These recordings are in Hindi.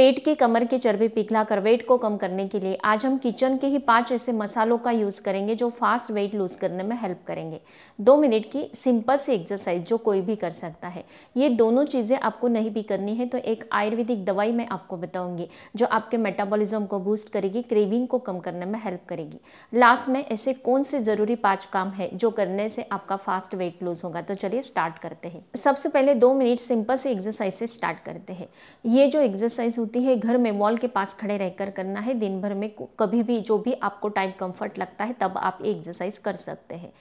पेट की कमर की चर्बी पिघला कर वेट को कम करने के लिए आज हम किचन के ही पांच ऐसे मसालों का यूज़ करेंगे जो फास्ट वेट लूज़ करने में हेल्प करेंगे दो मिनट की सिंपल सी एक्सरसाइज जो कोई भी कर सकता है ये दोनों चीज़ें आपको नहीं भी करनी है तो एक आयुर्वेदिक दवाई मैं आपको बताऊंगी जो आपके मेटाबॉलिज्म को बूस्ट करेगी क्रेविंग को कम करने में हेल्प करेगी लास्ट में ऐसे कौन से ज़रूरी पाँच काम है जो करने से आपका फास्ट वेट लूज़ होगा तो चलिए स्टार्ट करते हैं सबसे पहले दो मिनट सिंपल सी एक्सरसाइज से स्टार्ट करते हैं ये जो एक्सरसाइज होती है घर में मॉल के पास खड़े रहकर करना है दिन भर में कभी भी जो भी आपको टाइम कंफर्ट लगता है तब आप ये एक्सरसाइज कर सकते हैं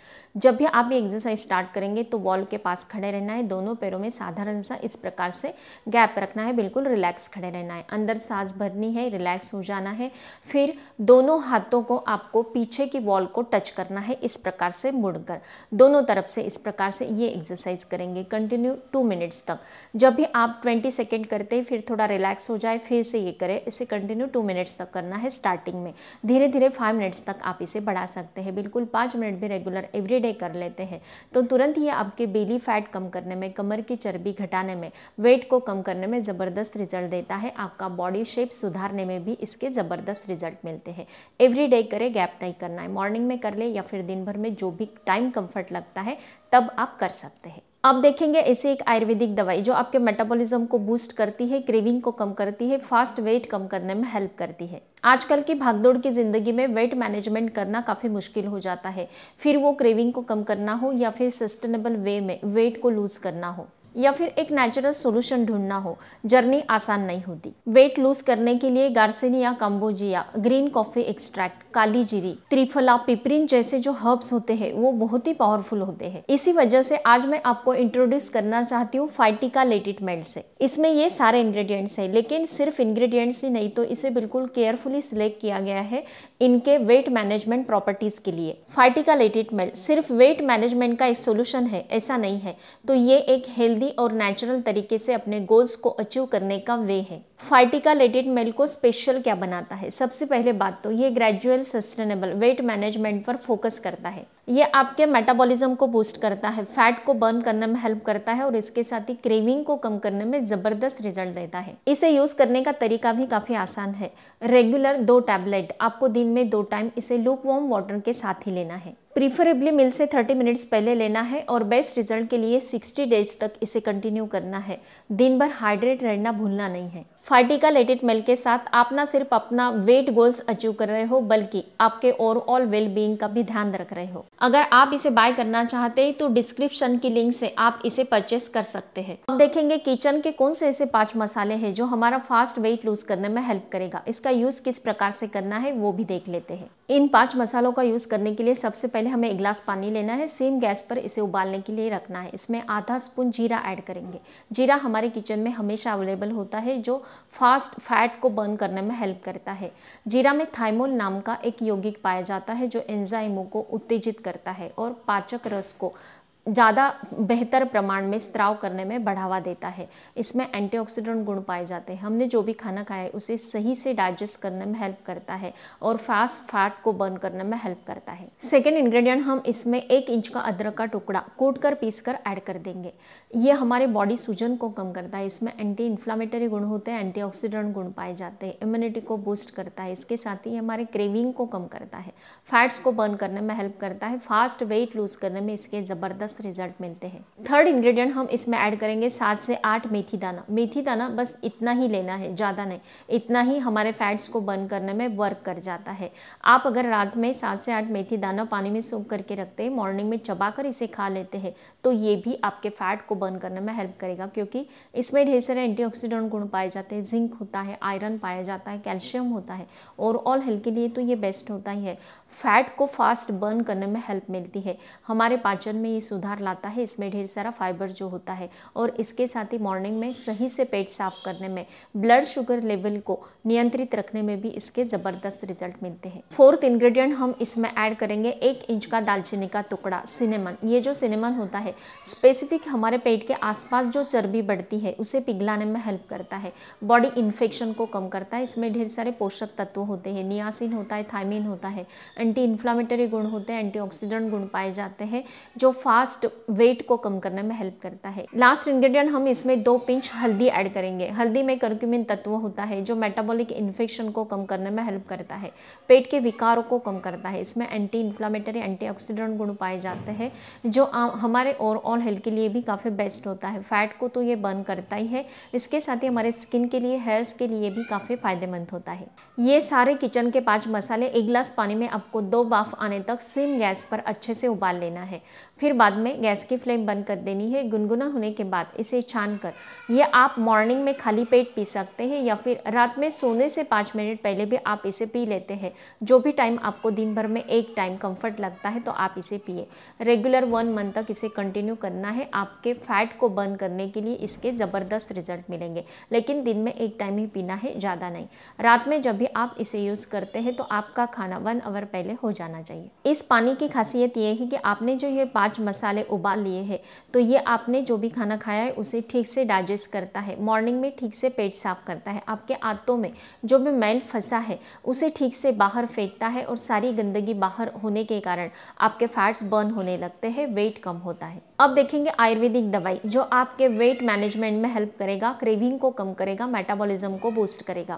जब भी आप ये एक्सरसाइज स्टार्ट करेंगे तो वॉल के पास खड़े रहना है दोनों पैरों में साधारण सा इस प्रकार से गैप रखना है बिल्कुल रिलैक्स खड़े रहना है अंदर सांस भरनी है रिलैक्स हो जाना है फिर दोनों हाथों को आपको पीछे की वॉल को टच करना है इस प्रकार से मुड़कर दोनों तरफ से इस प्रकार से ये एक्सरसाइज करेंगे कंटिन्यू टू मिनट्स तक जब भी आप ट्वेंटी सेकेंड करते हैं फिर थोड़ा रिलैक्स हो जाए फिर से ये करें इसे कंटिन्यू टू मिनट्स तक करना है स्टार्टिंग में धीरे धीरे फाइव मिनट्स तक आप इसे बढ़ा सकते हैं बिल्कुल पाँच मिनट भी रेगुलर डे कर लेते हैं तो तुरंत ही आपके बेली फैट कम करने में कमर की चर्बी घटाने में वेट को कम करने में ज़बरदस्त रिजल्ट देता है आपका बॉडी शेप सुधारने में भी इसके ज़बरदस्त रिजल्ट मिलते हैं एवरी डे करें गैप नहीं करना है मॉर्निंग में कर ले या फिर दिन भर में जो भी टाइम कंफर्ट लगता है तब आप कर सकते हैं अब देखेंगे ऐसी एक आयुर्वेदिक दवाई जो आपके मेटाबॉलिज्म को बूस्ट करती है क्रेविंग को कम करती है फास्ट वेट कम करने में हेल्प करती है आजकल की भागदौड़ की ज़िंदगी में वेट मैनेजमेंट करना काफ़ी मुश्किल हो जाता है फिर वो क्रेविंग को कम करना हो या फिर सस्टेनेबल वे में वेट को लूज़ करना हो या फिर एक नेचुरल सोल्यूशन ढूंढना हो जर्नी आसान नहीं होती वेट लूज करने के लिए garcinia cambogia green coffee extract काली जीरी त्रिफला पिपरिन जैसे जो हर्ब्स होते हैं वो बहुत ही पावरफुल होते हैं इसी वजह से आज मैं आपको इंट्रोड्यूस करना चाहती हूँ फाइटिका लेटिटमेंट से इसमें ये सारे इंग्रेडिएंट्स हैं लेकिन सिर्फ इंग्रेडिएंट्स ही नहीं तो इसे बिल्कुल केयरफुली सिलेक्ट किया गया है इनके वेट मैनेजमेंट प्रॉपर्टीज़ के लिए फाइटिका लेटिटमेंट सिर्फ वेट मैनेजमेंट का एक सोल्यूशन है ऐसा नहीं है तो ये एक हेल्दी ईजी और नेचुरल तरीके से अपने गोल्स को अचीव करने का वे है फाइटिका लेटेड मेल को स्पेशल क्या बनाता है सबसे पहले बात तो ये ग्रेजुअल सस्टेनेबल वेट मैनेजमेंट पर फोकस करता है ये आपके मेटाबॉलिज्म को बूस्ट करता है फैट को बर्न करने में हेल्प करता है और इसके साथ ही क्रेविंग को कम करने में ज़बरदस्त रिजल्ट देता है इसे यूज़ करने का तरीका भी काफ़ी आसान है रेगुलर दो टैबलेट आपको दिन में दो टाइम इसे लूक वार्म वाटर के साथ ही लेना है प्रीफरेबली मिल से 30 मिनट्स पहले लेना है और बेस्ट रिजल्ट के लिए 60 डेज तक इसे कंटिन्यू करना है दिन भर हाइड्रेट रहना भूलना नहीं है फार्टिकल एडिट मेल के साथ आप ना सिर्फ अपना वेट गोल्स अचीव कर रहे हो बल्कि आपके ओवरऑल वेल बींग का भी ध्यान रख रहे हो अगर आप इसे बाय करना चाहते हैं तो डिस्क्रिप्शन की लिंक से आप इसे परचेस कर सकते हैं अब देखेंगे किचन के कौन से ऐसे पांच मसाले हैं जो हमारा फास्ट वेट लूज करने में हेल्प करेगा इसका यूज किस प्रकार से करना है वो भी देख लेते हैं इन पांच मसालों का यूज करने के लिए सबसे पहले हमें एक गिलास पानी लेना है सेम गैस पर इसे उबालने के लिए रखना है इसमें आधा स्पून जीरा ऐड करेंगे जीरा हमारे किचन में हमेशा अवेलेबल होता है जो फास्ट फैट को बर्न करने में हेल्प करता है जीरा में थाइमोल नाम का एक यौगिक पाया जाता है जो एंजाइमों को उत्तेजित करता है और पाचक रस को ज़्यादा बेहतर प्रमाण में स्त्राव करने में बढ़ावा देता है इसमें एंटीऑक्सीडेंट गुण पाए जाते हैं हमने जो भी खाना खाया है उसे सही से डाइजेस्ट करने में हेल्प करता है और फास्ट फैट को बर्न करने में हेल्प करता है सेकेंड इन्ग्रीडियंट हम इसमें एक इंच का अदरक का टुकड़ा कूट कर पीस कर ऐड कर देंगे ये हमारे बॉडी सूजन को कम करता है इसमें एंटी इन्फ्लामेटरी गुण होते हैं एंटीऑक्सीडेंट गुण पाए जाते हैं इम्यूनिटी को बूस्ट करता है इसके साथ ही हमारे क्रेविंग को कम करता है फैट्स को बर्न करने में हेल्प करता है फास्ट वेट लूज करने में इसके ज़बरदस्त ज़बरदस्त रिजल्ट मिलते हैं थर्ड इंग्रेडिएंट हम इसमें ऐड करेंगे सात से आठ मेथी दाना मेथी दाना बस इतना ही लेना है ज़्यादा नहीं इतना ही हमारे फैट्स को बर्न करने में वर्क कर जाता है आप अगर रात में सात से आठ मेथी दाना पानी में सूख करके रखते हैं मॉर्निंग में चबा इसे खा लेते हैं तो ये भी आपके फैट को बर्न करने में हेल्प करेगा क्योंकि इसमें ढेर सारे एंटी गुण पाए जाते हैं जिंक होता है आयरन पाया जाता है कैल्शियम होता है और ऑल हेल्थ के लिए तो ये बेस्ट होता ही है फैट को फास्ट बर्न करने में हेल्प मिलती है हमारे पाचन में ये सुधार लाता है इसमें ढेर सारा फाइबर जो होता है और इसके साथ ही मॉर्निंग में सही से पेट साफ करने में ब्लड शुगर लेवल को नियंत्रित रखने में भी इसके ज़बरदस्त रिजल्ट मिलते हैं फोर्थ इंग्रेडिएंट हम इसमें ऐड करेंगे एक इंच का दालचीनी का टुकड़ा सिनेमन ये जो सिनेमन होता है स्पेसिफिक हमारे पेट के आसपास जो चर्बी बढ़ती है उसे पिघलाने में हेल्प करता है बॉडी इन्फेक्शन को कम करता है इसमें ढेर सारे पोषक तत्व होते हैं नियासिन होता है थायमिन होता है एंटी इन्फ्लामेटरी गुण होते हैं एंटी गुण पाए जाते हैं जो फास्ट फास्ट वेट को कम करने में हेल्प करता है लास्ट इंग्रेडिएंट हम इसमें दो पिंच हल्दी ऐड करेंगे हल्दी में कर्क्यूमिन तत्व होता है जो मेटाबॉलिक इन्फेक्शन को कम करने में हेल्प करता है पेट के विकारों को कम करता है इसमें एंटी इन्फ्लामेटरी एंटी गुण पाए जाते हैं जो हमारे ओवरऑल हेल्थ के लिए भी काफ़ी बेस्ट होता है फैट को तो ये बर्न करता ही है इसके साथ ही हमारे स्किन के लिए हेयर्स के लिए भी काफ़ी फायदेमंद होता है ये सारे किचन के पाँच मसाले एक गिलास पानी में आपको दो बाफ आने तक सिम गैस पर अच्छे से उबाल लेना है फिर बाद में गैस की फ्लेम बंद कर देनी है गुनगुना होने के बाद इसे छान कर ये आप मॉर्निंग में खाली पेट पी सकते हैं या फिर रात में सोने से पाँच मिनट पहले भी आप इसे पी लेते हैं जो भी टाइम आपको दिन भर में एक टाइम कंफर्ट लगता है तो आप इसे पिए रेगुलर वन मंथ तक इसे कंटिन्यू करना है आपके फैट को बर्न करने के लिए इसके ज़बरदस्त रिजल्ट मिलेंगे लेकिन दिन में एक टाइम ही पीना है ज़्यादा नहीं रात में जब भी आप इसे यूज़ करते हैं तो आपका खाना वन आवर पहले हो जाना चाहिए इस पानी की खासियत ये है कि आपने जो ये पाँच मसाले मसाले उबाल लिए हैं तो ये आपने जो भी खाना खाया है उसे ठीक से डाइजेस्ट करता है मॉर्निंग में ठीक से पेट साफ करता है आपके आंतों में जो भी मैल फंसा है उसे ठीक से बाहर फेंकता है और सारी गंदगी बाहर होने के कारण आपके फैट्स बर्न होने लगते हैं वेट कम होता है अब देखेंगे आयुर्वेदिक दवाई जो आपके वेट मैनेजमेंट में हेल्प करेगा क्रेविंग को कम करेगा मेटाबॉलिज्म को बूस्ट करेगा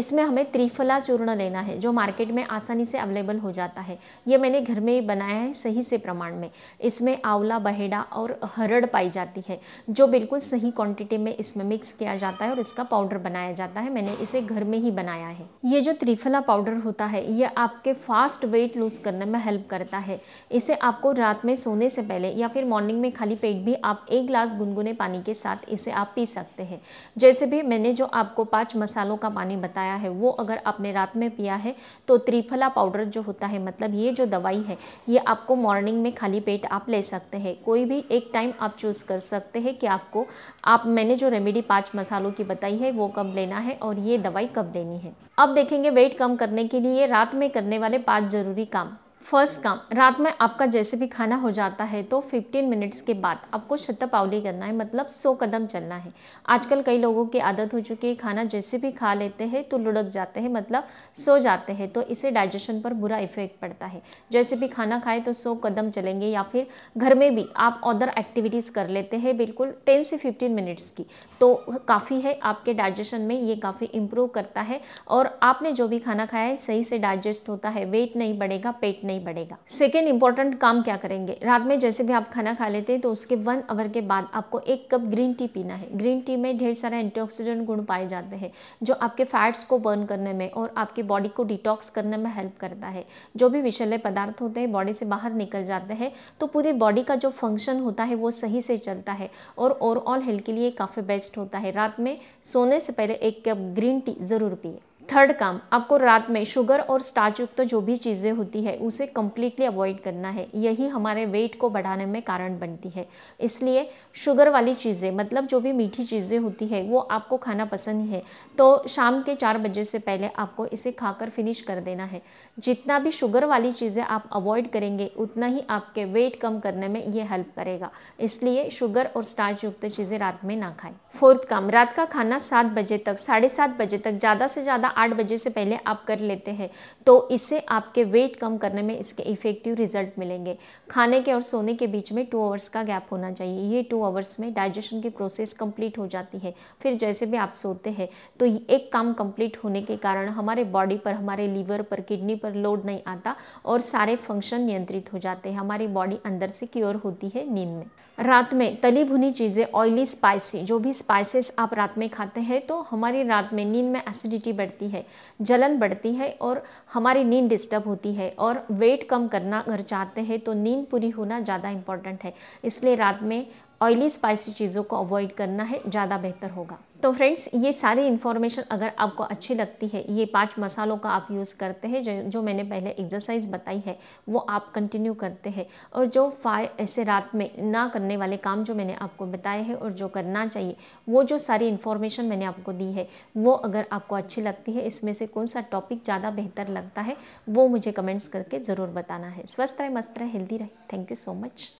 इसमें हमें त्रिफला चूर्ण लेना है जो मार्केट में आसानी से अवेलेबल हो जाता है ये मैंने घर में ही बनाया है सही से प्रमाण में इसमें आंवला बहेड़ा और हरड़ पाई जाती है जो बिल्कुल सही क्वांटिटी में इसमें मिक्स किया जाता है और इसका पाउडर बनाया जाता है मैंने इसे घर में ही बनाया है ये जो त्रिफला पाउडर होता है ये आपके फास्ट वेट लूज़ करने में हेल्प करता है इसे आपको रात में सोने से पहले या फिर मॉर्निंग मॉर्निंग में खाली पेट भी आप एक ग्लास गुनगुने पानी के साथ इसे आप पी सकते हैं जैसे भी मैंने जो आपको पांच मसालों का पानी बताया है वो अगर आपने रात में पिया है तो त्रिफला पाउडर जो होता है मतलब ये जो दवाई है ये आपको मॉर्निंग में खाली पेट आप ले सकते हैं कोई भी एक टाइम आप चूज़ कर सकते हैं कि आपको आप मैंने जो रेमेडी पाँच मसालों की बताई है वो कब लेना है और ये दवाई कब देनी है अब देखेंगे वेट कम करने के लिए रात में करने वाले पाँच ज़रूरी काम फर्स्ट काम रात में आपका जैसे भी खाना हो जाता है तो 15 मिनट्स के बाद आपको पावली करना है मतलब 100 कदम चलना है आजकल कई लोगों की आदत हो चुकी है खाना जैसे भी खा लेते हैं तो लुढ़क जाते हैं मतलब सो जाते हैं तो इसे डाइजेशन पर बुरा इफेक्ट पड़ता है जैसे भी खाना खाए तो सौ कदम चलेंगे या फिर घर में भी आप अदर एक्टिविटीज़ कर लेते हैं बिल्कुल टेन से फिफ्टीन मिनट्स की तो काफ़ी है आपके डाइजेशन में ये काफ़ी इम्प्रूव करता है और आपने जो भी खाना खाया है सही से डाइजेस्ट होता है वेट नहीं बढ़ेगा पेट नहीं बढ़ेगा सेकेंड इंपॉर्टेंट काम क्या करेंगे रात में जैसे भी आप खाना खा लेते हैं तो उसके वन आवर के बाद आपको एक कप ग्रीन टी पीना है ग्रीन टी में ढेर सारा एंटीऑक्सीडेंट गुण पाए जाते हैं जो आपके फैट्स को बर्न करने में और आपकी बॉडी को डिटॉक्स करने में हेल्प करता है जो भी विषैले पदार्थ होते हैं बॉडी से बाहर निकल जाते हैं तो पूरी बॉडी का जो फंक्शन होता है वो सही से चलता है और ओवरऑल हेल्थ के लिए काफ़ी बेस्ट होता है रात में सोने से पहले एक कप ग्रीन टी ज़रूर पिए थर्ड काम आपको रात में शुगर और स्टार्च युक्त तो जो भी चीज़ें होती है उसे कम्प्लीटली अवॉइड करना है यही हमारे वेट को बढ़ाने में कारण बनती है इसलिए शुगर वाली चीज़ें मतलब जो भी मीठी चीज़ें होती है वो आपको खाना पसंद है तो शाम के चार बजे से पहले आपको इसे खाकर फिनिश कर देना है जितना भी शुगर वाली चीज़ें आप अवॉइड करेंगे उतना ही आपके वेट कम करने में ये हेल्प करेगा इसलिए शुगर और स्टार्च युक्त चीज़ें रात में ना खाएं फोर्थ काम रात का खाना सात बजे तक साढ़े सात बजे तक ज़्यादा से ज़्यादा आठ बजे से पहले आप कर लेते हैं तो इससे आपके वेट कम करने में इसके इफ़ेक्टिव रिजल्ट मिलेंगे खाने के और सोने के बीच में टू आवर्स का गैप होना चाहिए ये टू आवर्स में डाइजेशन की प्रोसेस कंप्लीट हो जाती है फिर जैसे भी आप सोते हैं तो एक काम कंप्लीट होने के कारण हमारे बॉडी पर हमारे लीवर पर किडनी पर लोड नहीं आता और सारे फंक्शन नियंत्रित हो जाते हैं हमारी बॉडी अंदर से क्योर होती है नींद में रात में तली भुनी चीज़ें ऑयली स्पाइसी जो भी स्पाइसेस आप रात में खाते हैं तो हमारी रात में नींद में एसिडिटी बढ़ती जाती है जलन बढ़ती है और हमारी नींद डिस्टर्ब होती है और वेट कम करना अगर चाहते हैं तो नींद पूरी होना ज़्यादा इंपॉर्टेंट है इसलिए रात में ऑयली स्पाइसी चीज़ों को अवॉइड करना है ज़्यादा बेहतर होगा तो फ्रेंड्स ये सारी इन्फॉर्मेशन अगर आपको अच्छी लगती है ये पांच मसालों का आप यूज़ करते हैं जो जो मैंने पहले एक्सरसाइज बताई है वो आप कंटिन्यू करते हैं और जो फाय ऐसे रात में ना करने वाले काम जो मैंने आपको बताए हैं और जो करना चाहिए वो जो सारी इन्फॉर्मेशन मैंने आपको दी है वो अगर आपको अच्छी लगती है इसमें से कौन सा टॉपिक ज़्यादा बेहतर लगता है वो मुझे कमेंट्स करके ज़रूर बताना है स्वस्थ रहे मस्त रहे हेल्दी रहे थैंक यू सो मच